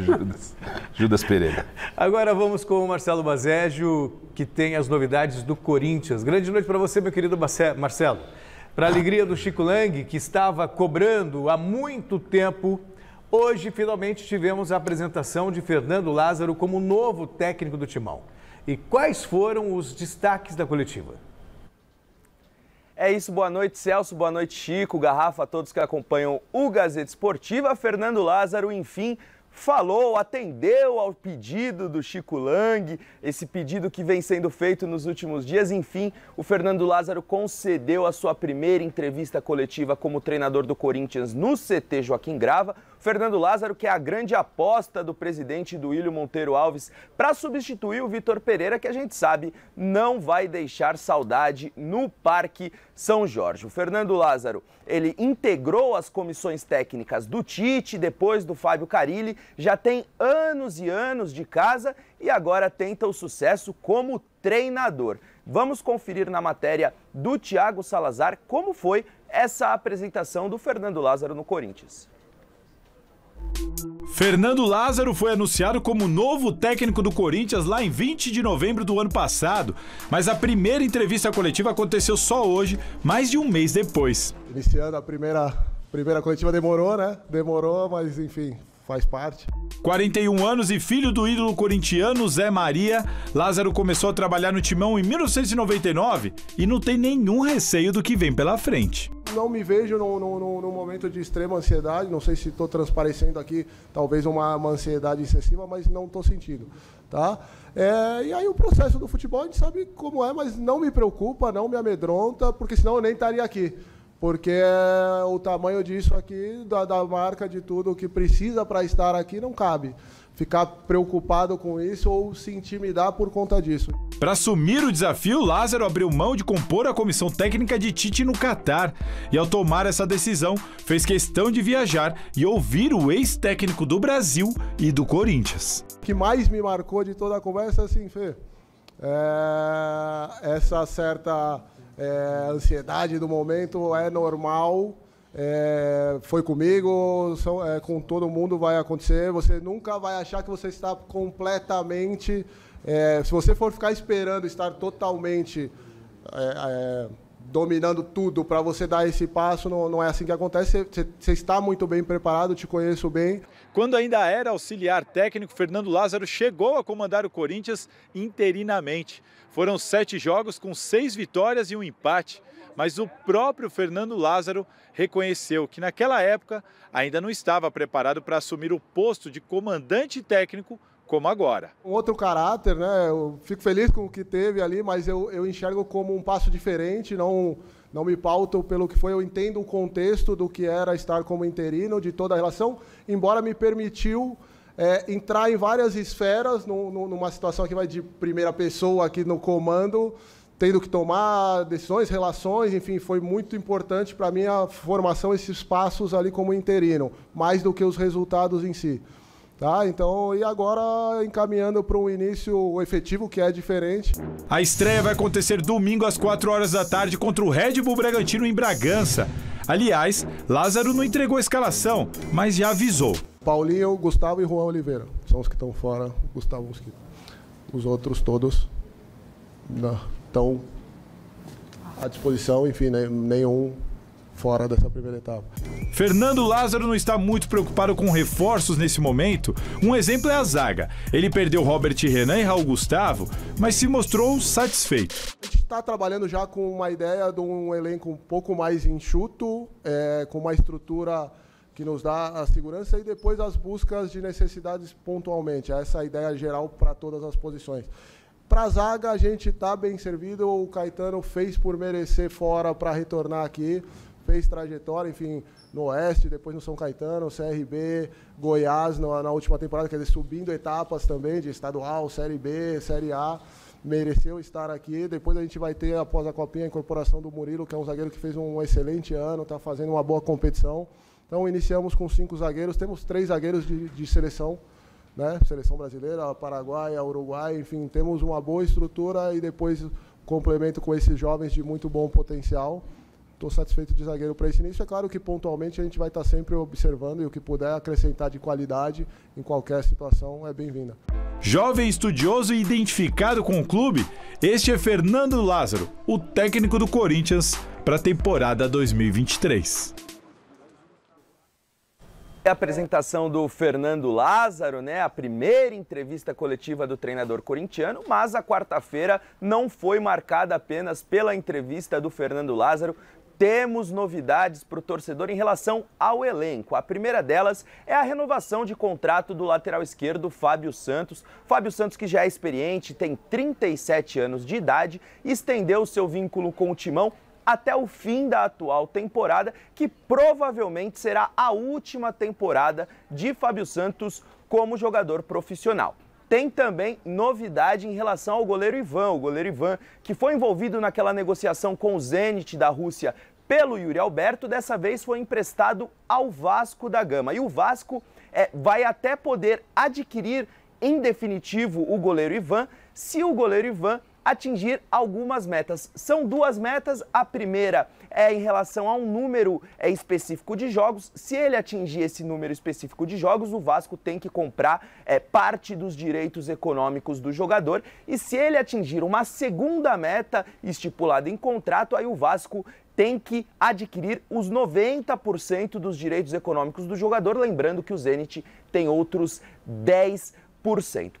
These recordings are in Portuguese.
Judas, Judas Pereira. Agora vamos com o Marcelo Bazégio, que tem as novidades do Corinthians. Grande noite para você, meu querido Marcelo. Para a alegria do Chico Lang, que estava cobrando há muito tempo, hoje finalmente tivemos a apresentação de Fernando Lázaro como novo técnico do Timão. E quais foram os destaques da coletiva? É isso, boa noite Celso, boa noite Chico, Garrafa, a todos que acompanham o Gazeta Esportiva. Fernando Lázaro, enfim, falou, atendeu ao pedido do Chico Lang, esse pedido que vem sendo feito nos últimos dias. Enfim, o Fernando Lázaro concedeu a sua primeira entrevista coletiva como treinador do Corinthians no CT Joaquim Grava. Fernando Lázaro, que é a grande aposta do presidente do Ilho Monteiro Alves, para substituir o Vitor Pereira, que a gente sabe não vai deixar saudade no Parque São Jorge. O Fernando Lázaro, ele integrou as comissões técnicas do Tite, depois do Fábio Carilli, já tem anos e anos de casa e agora tenta o sucesso como treinador. Vamos conferir na matéria do Tiago Salazar como foi essa apresentação do Fernando Lázaro no Corinthians. Fernando Lázaro foi anunciado como novo técnico do Corinthians lá em 20 de novembro do ano passado, mas a primeira entrevista coletiva aconteceu só hoje, mais de um mês depois. Iniciando a primeira, primeira coletiva demorou, né? Demorou, mas enfim, faz parte. 41 anos e filho do ídolo corintiano Zé Maria, Lázaro começou a trabalhar no Timão em 1999 e não tem nenhum receio do que vem pela frente não me vejo num, num, num momento de extrema ansiedade. Não sei se estou transparecendo aqui, talvez uma, uma ansiedade excessiva, mas não estou sentindo. Tá? É, e aí o processo do futebol a gente sabe como é, mas não me preocupa, não me amedronta, porque senão eu nem estaria aqui. Porque o tamanho disso aqui, da, da marca, de tudo o que precisa para estar aqui, não cabe ficar preocupado com isso ou se intimidar por conta disso. Para assumir o desafio, Lázaro abriu mão de compor a comissão técnica de Tite no Catar. E ao tomar essa decisão, fez questão de viajar e ouvir o ex-técnico do Brasil e do Corinthians. O que mais me marcou de toda a conversa, assim, Fê, é... essa certa é... ansiedade do momento é normal é, foi comigo, são, é, com todo mundo vai acontecer. Você nunca vai achar que você está completamente. É, se você for ficar esperando estar totalmente é, é, dominando tudo para você dar esse passo, não, não é assim que acontece. Você está muito bem preparado, te conheço bem. Quando ainda era auxiliar técnico, Fernando Lázaro chegou a comandar o Corinthians interinamente. Foram sete jogos com seis vitórias e um empate mas o próprio Fernando Lázaro reconheceu que naquela época ainda não estava preparado para assumir o posto de comandante técnico como agora. Um outro caráter, né? Eu fico feliz com o que teve ali, mas eu, eu enxergo como um passo diferente, não, não me pauto pelo que foi. Eu entendo o contexto do que era estar como interino, de toda a relação, embora me permitiu é, entrar em várias esferas, numa situação que vai de primeira pessoa aqui no comando, tendo que tomar decisões, relações, enfim, foi muito importante para a minha formação esses passos ali como interino, mais do que os resultados em si. Tá? Então, e agora encaminhando para um início efetivo que é diferente. A estreia vai acontecer domingo às 4 horas da tarde contra o Red Bull Bragantino em Bragança. Aliás, Lázaro não entregou a escalação, mas já avisou. Paulinho, Gustavo e Juan Oliveira. São os que estão fora, Gustavo, Mosquito. os outros todos. Não. Né? estão à disposição, enfim, nenhum fora dessa primeira etapa. Fernando Lázaro não está muito preocupado com reforços nesse momento. Um exemplo é a zaga. Ele perdeu Robert Renan e Raul Gustavo, mas se mostrou satisfeito. A gente está trabalhando já com uma ideia de um elenco um pouco mais enxuto, é, com uma estrutura que nos dá a segurança e depois as buscas de necessidades pontualmente. Essa é a ideia geral para todas as posições. Para a zaga, a gente está bem servido. O Caetano fez por merecer fora para retornar aqui. Fez trajetória, enfim, no Oeste, depois no São Caetano, CRB, Goiás na, na última temporada, quer dizer, subindo etapas também de estadual, Série B, Série A mereceu estar aqui. Depois a gente vai ter, após a Copinha, a incorporação do Murilo, que é um zagueiro que fez um excelente ano, está fazendo uma boa competição. Então, iniciamos com cinco zagueiros, temos três zagueiros de, de seleção né? Seleção brasileira, Paraguai, Uruguai, enfim, temos uma boa estrutura e depois complemento com esses jovens de muito bom potencial. Estou satisfeito de zagueiro para esse início. É claro que pontualmente a gente vai estar tá sempre observando e o que puder acrescentar de qualidade em qualquer situação é bem-vinda. Jovem estudioso e identificado com o clube, este é Fernando Lázaro, o técnico do Corinthians para a temporada 2023. É a apresentação do Fernando Lázaro, né? A primeira entrevista coletiva do treinador corintiano, mas a quarta-feira não foi marcada apenas pela entrevista do Fernando Lázaro, temos novidades para o torcedor em relação ao elenco. A primeira delas é a renovação de contrato do lateral esquerdo Fábio Santos. Fábio Santos, que já é experiente, tem 37 anos de idade, estendeu seu vínculo com o Timão até o fim da atual temporada, que provavelmente será a última temporada de Fábio Santos como jogador profissional. Tem também novidade em relação ao goleiro Ivan, o goleiro Ivan que foi envolvido naquela negociação com o Zenit da Rússia pelo Yuri Alberto, dessa vez foi emprestado ao Vasco da Gama. E o Vasco é, vai até poder adquirir em definitivo o goleiro Ivan, se o goleiro Ivan atingir algumas metas. São duas metas. A primeira é em relação a um número é, específico de jogos. Se ele atingir esse número específico de jogos, o Vasco tem que comprar é, parte dos direitos econômicos do jogador. E se ele atingir uma segunda meta estipulada em contrato, aí o Vasco tem que adquirir os 90% dos direitos econômicos do jogador. Lembrando que o Zenit tem outros 10%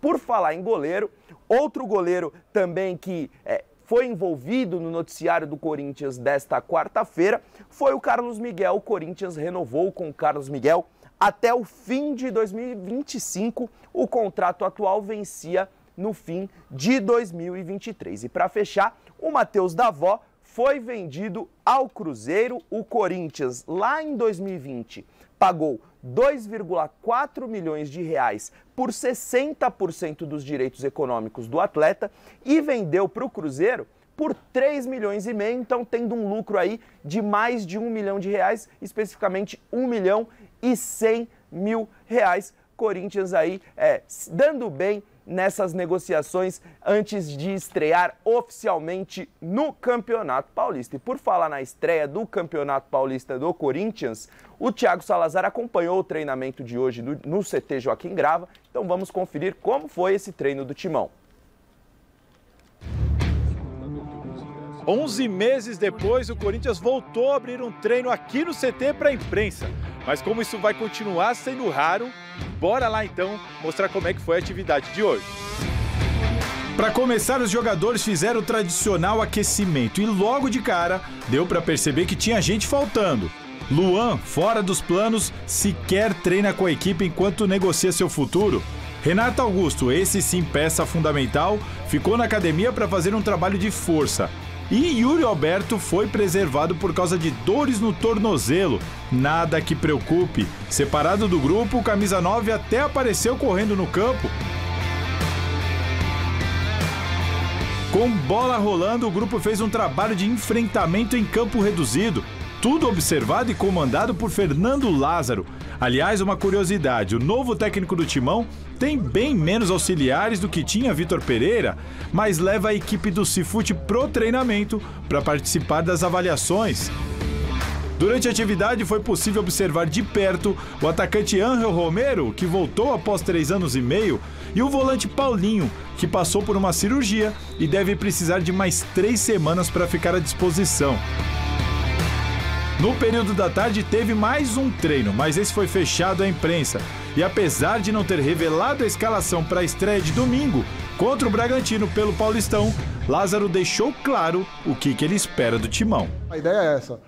por falar em goleiro, outro goleiro também que é, foi envolvido no noticiário do Corinthians desta quarta-feira foi o Carlos Miguel. O Corinthians renovou com o Carlos Miguel até o fim de 2025. O contrato atual vencia no fim de 2023. E para fechar, o Matheus Davó foi vendido ao Cruzeiro. O Corinthians, lá em 2020, pagou 2,4 milhões de reais por 60% dos direitos econômicos do atleta e vendeu para o Cruzeiro por 3 milhões e meio, então tendo um lucro aí de mais de 1 milhão de reais, especificamente 1 milhão e 100 mil reais. Corinthians aí é, dando bem nessas negociações antes de estrear oficialmente no Campeonato Paulista. E por falar na estreia do Campeonato Paulista do Corinthians, o Thiago Salazar acompanhou o treinamento de hoje no CT Joaquim Grava, então vamos conferir como foi esse treino do Timão. 11 meses depois, o Corinthians voltou a abrir um treino aqui no CT para a imprensa. Mas como isso vai continuar sendo raro, bora lá então mostrar como é que foi a atividade de hoje. Para começar, os jogadores fizeram o tradicional aquecimento e logo de cara deu para perceber que tinha gente faltando. Luan, fora dos planos, sequer treina com a equipe enquanto negocia seu futuro. Renato Augusto, esse sim peça fundamental, ficou na academia para fazer um trabalho de força, e Yuri Alberto foi preservado por causa de dores no tornozelo. Nada que preocupe. Separado do grupo, o camisa 9 até apareceu correndo no campo, Com bola rolando, o grupo fez um trabalho de enfrentamento em campo reduzido. Tudo observado e comandado por Fernando Lázaro. Aliás, uma curiosidade: o novo técnico do Timão tem bem menos auxiliares do que tinha Vitor Pereira, mas leva a equipe do Cifute pro treinamento para participar das avaliações. Durante a atividade foi possível observar de perto o atacante Angel Romero, que voltou após três anos e meio, e o volante Paulinho, que passou por uma cirurgia e deve precisar de mais três semanas para ficar à disposição. No período da tarde teve mais um treino, mas esse foi fechado à imprensa. E apesar de não ter revelado a escalação para a estreia de domingo contra o Bragantino pelo Paulistão, Lázaro deixou claro o que, que ele espera do timão. A ideia é essa: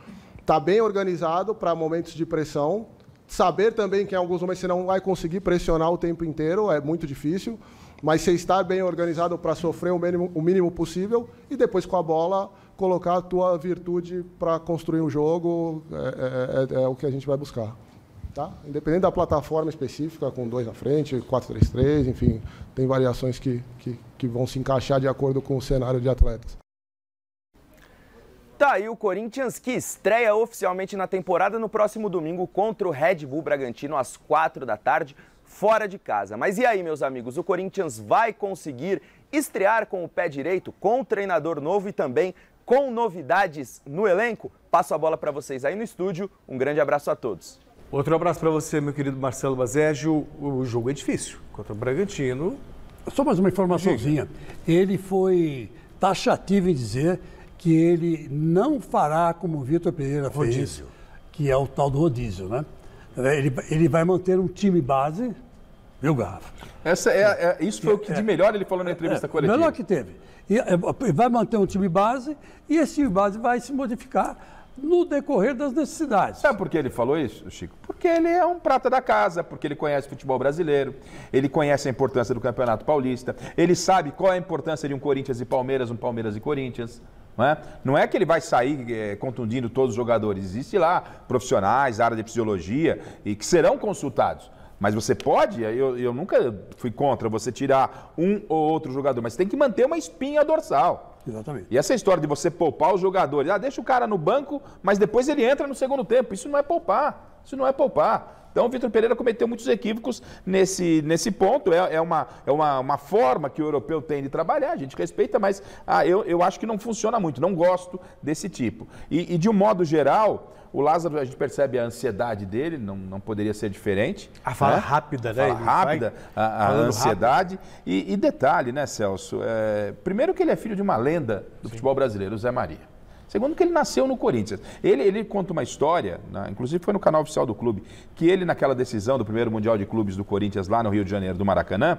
tá bem organizado para momentos de pressão, saber também que em alguns momentos você não vai conseguir pressionar o tempo inteiro, é muito difícil, mas você estar bem organizado para sofrer o mínimo, o mínimo possível e depois com a bola colocar a tua virtude para construir um jogo é, é, é, é, o que a gente vai buscar. Tá? Independente da plataforma específica, com dois na frente, 4-3-3, enfim, tem variações que, que, que vão se encaixar de acordo com o cenário de atletas. Tá aí o Corinthians que estreia oficialmente na temporada no próximo domingo contra o Red Bull Bragantino às quatro da tarde, fora de casa. Mas e aí, meus amigos, o Corinthians vai conseguir estrear com o pé direito com o treinador novo e também com novidades no elenco? Passo a bola para vocês aí no estúdio. Um grande abraço a todos. Outro abraço para você, meu querido Marcelo Bazégio. O jogo é difícil contra o Bragantino. Só mais uma informaçãozinha. Ele foi taxativo em dizer que ele não fará como o Vitor Pereira rodízio. fez, que é o tal do rodízio, né? Ele, ele vai manter um time base Jogava. Essa é, é isso foi o que de é. melhor ele falou na entrevista é, é coletiva. Melhor que teve. É, e, vai manter um time base e esse time base vai se modificar no decorrer das necessidades. Sabe por que ele falou isso, Chico? Porque ele é um prata da casa, porque ele conhece futebol brasileiro, ele conhece a importância do Campeonato Paulista, ele sabe qual é a importância de um Corinthians e Palmeiras, um Palmeiras e Corinthians. Não é, não é que ele vai sair é, contundindo todos os jogadores. Existe lá profissionais, área de fisiologia, e que serão consultados. Mas você pode, eu, eu nunca fui contra você tirar um ou outro jogador, mas tem que manter uma espinha dorsal. Exatamente. E essa história de você poupar os jogadores, ah, deixa o cara no banco, mas depois ele entra no segundo tempo. Isso não é poupar. Isso não é poupar. Então o Vitor Pereira cometeu muitos equívocos nesse, nesse ponto. É, é, uma, é uma, uma forma que o europeu tem de trabalhar, a gente respeita, mas ah, eu, eu acho que não funciona muito, não gosto desse tipo. E, e de um modo geral, o Lázaro, a gente percebe a ansiedade dele, não, não poderia ser diferente. A ah, fala né? rápida, né? Fala rápida, a, a ansiedade. E, e, detalhe, né, Celso? É, primeiro que ele é filho de uma lenda do Sim. futebol brasileiro, o Zé Maria. Segundo, que ele nasceu no Corinthians. Ele, ele conta uma história, né? inclusive foi no canal oficial do clube, que ele, naquela decisão do primeiro Mundial de Clubes do Corinthians, lá no Rio de Janeiro, do Maracanã,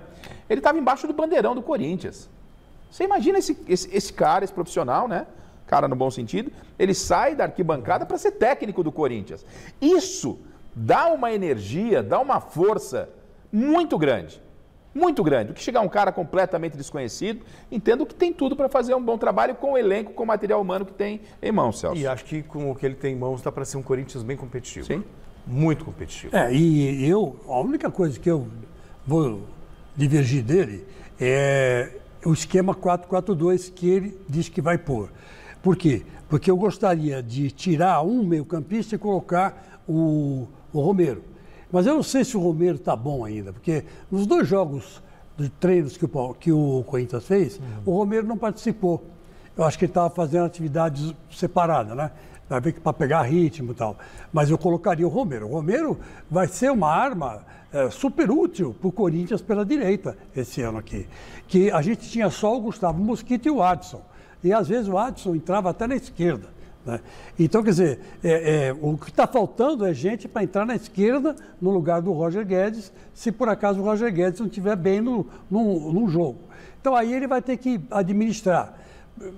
ele estava embaixo do bandeirão do Corinthians. Você imagina esse, esse, esse cara, esse profissional, né? cara no bom sentido, ele sai da arquibancada para ser técnico do Corinthians. Isso dá uma energia, dá uma força muito grande. Muito grande. O que chegar um cara completamente desconhecido, entendo que tem tudo para fazer um bom trabalho com o elenco, com o material humano que tem em mãos, Celso. E acho que com o que ele tem em mãos dá para ser um Corinthians bem competitivo. Sim. Muito competitivo. É, e eu, a única coisa que eu vou divergir dele é o esquema 4-4-2 que ele diz que vai pôr. Por quê? Porque eu gostaria de tirar um meio-campista e colocar o, o, Romero. Mas eu não sei se o Romero está bom ainda, porque nos dois jogos de treinos que o, que o Corinthians fez, uhum. o Romero não participou. Eu acho que ele estava fazendo atividades separadas, né? Vai ver que para pegar ritmo e tal. Mas eu colocaria o Romero. O Romero vai ser uma arma é, super útil para o Corinthians pela direita esse ano aqui. Que a gente tinha só o Gustavo Mosquito e o Adson. E às vezes o Adson entrava até na esquerda. Né? Então, quer dizer, é, é, o que está faltando é gente para entrar na esquerda no lugar do Roger Guedes, se por acaso o Roger Guedes não estiver bem no, no, no jogo. Então aí ele vai ter que administrar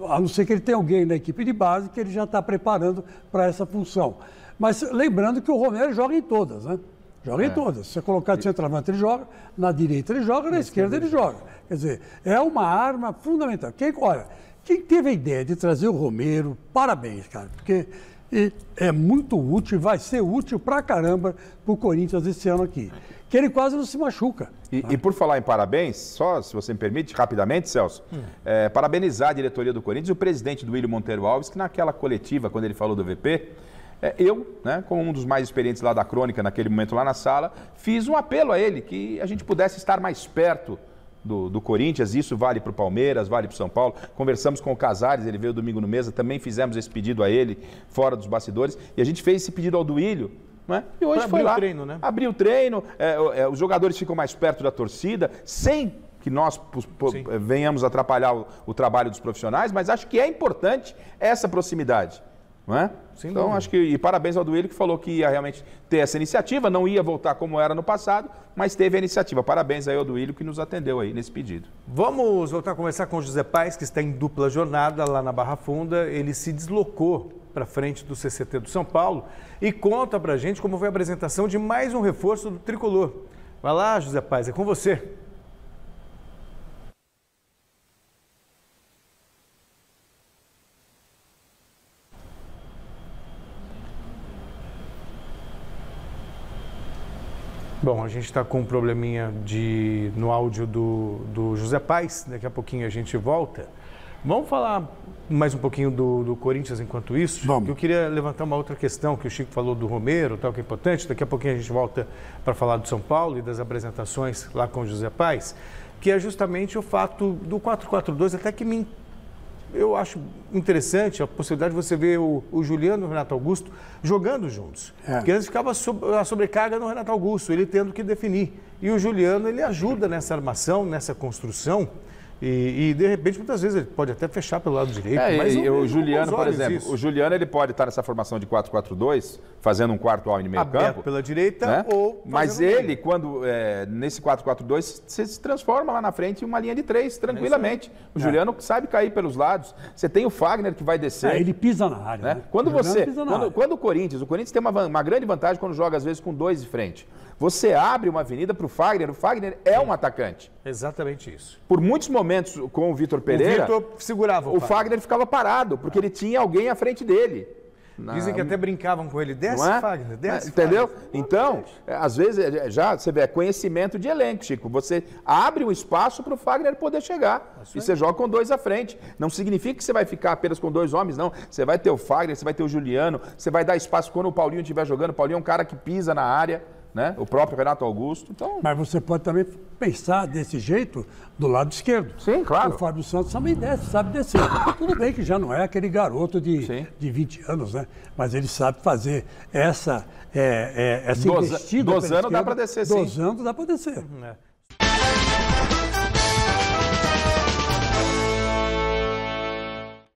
a não ser que ele tenha alguém na equipe de base que ele já está preparando para essa função. Mas lembrando que o Romero joga em todas, né? Joga é. em todas. Se você colocar de centroavante, ele joga, na direita ele joga, na, na esquerda, esquerda, ele joga. Quer dizer, é uma arma fundamental. Quem, olha, quem teve a ideia de trazer o Romero, parabéns, cara, porque é muito útil, vai ser útil pra caramba pro Corinthians esse ano aqui. Que ele quase não se machuca. E, tá? e por falar em parabéns, só se você me permite, rapidamente, Celso, hum. é, parabenizar a diretoria do Corinthians e o presidente do William Monteiro Alves, que naquela coletiva, quando ele falou do VP, é, eu, né, como um dos mais experientes lá da crônica, naquele momento lá na sala, fiz um apelo a ele que a gente pudesse estar mais perto do, do Corinthians, isso vale para o Palmeiras, vale para o São Paulo. Conversamos com o Casares, ele veio domingo no mesa, também fizemos esse pedido a ele, fora dos bastidores, e a gente fez esse pedido ao Duílio, né? E hoje pra foi lá, treino, né? abriu o treino, é, é, os jogadores ficam mais perto da torcida, sem que nós venhamos atrapalhar o, o trabalho dos profissionais, mas acho que é importante essa proximidade. É? então, acho que. E parabéns ao Duílio que falou que ia realmente ter essa iniciativa, não ia voltar como era no passado, mas teve a iniciativa. Parabéns aí ao Duílio que nos atendeu aí nesse pedido. Vamos voltar a conversar com o José Paes, que está em dupla jornada lá na Barra Funda. Ele se deslocou para frente do CCT do São Paulo e conta para gente como foi a apresentação de mais um reforço do tricolor. Vai lá, José Paes, é com você. Bom, a gente está com um probleminha de, no áudio do, do José Paz. daqui a pouquinho a gente volta. Vamos falar mais um pouquinho do, do Corinthians enquanto isso? Vamos. Eu queria levantar uma outra questão que o Chico falou do Romero, tal, que é importante. Daqui a pouquinho a gente volta para falar do São Paulo e das apresentações lá com o José Paz, que é justamente o fato do 442, até que me eu acho interessante a possibilidade de você ver o, o Juliano e o Renato Augusto jogando juntos. É. Porque antes ficava a sobrecarga no Renato Augusto, ele tendo que definir. E o Juliano, ele ajuda nessa armação, nessa construção. E, e, de repente, muitas vezes ele pode até fechar pelo lado direito. É, mas e, o Juliano, por exemplo, isso. o Juliano ele pode estar nessa formação de 4-4-2, fazendo um quarto ao no meio Aberto campo. pela direita né? ou. Mas ele, meio. quando é, nesse 4-4-2, se transforma lá na frente em uma linha de três, é tranquilamente. É o Juliano sabe cair pelos lados. Você tem o Fagner que vai descer. É, ele pisa na área. Né? Né? Quando você. Quando, quando, o Corinthians, o Corinthians tem uma, uma grande vantagem quando joga, às vezes, com dois de frente. Você abre uma avenida para o Fagner, o Fagner é um atacante. Exatamente isso. Por muitos momentos momentos com o Vitor Pereira. O Vitor segurava. O, o Fagner ficava parado, porque ele tinha alguém à frente dele. Na... Dizem que até brincavam com ele. Desce, é? Fagner, desce. É, entendeu? Fagner. Então, é, às vezes, é, já você vê, é conhecimento de elenco, Chico. Você abre um espaço para o Fagner poder chegar. Isso e você joga com dois à frente. Não significa que você vai ficar apenas com dois homens, não. Você vai ter o Fagner, você vai ter o Juliano, você vai dar espaço quando o Paulinho estiver jogando. O Paulinho é um cara que pisa na área né? O próprio Renato Augusto. Então... Mas você pode também pensar desse jeito do lado esquerdo. Sim, claro. O Fábio Santos também desce, sabe descer. Tudo bem que já não é aquele garoto de, de 20 anos, né? Mas ele sabe fazer essa, é, é, essa Doza, investida. Dosando dá para descer, Dosando sim. Dosando dá para descer. Uhum, é.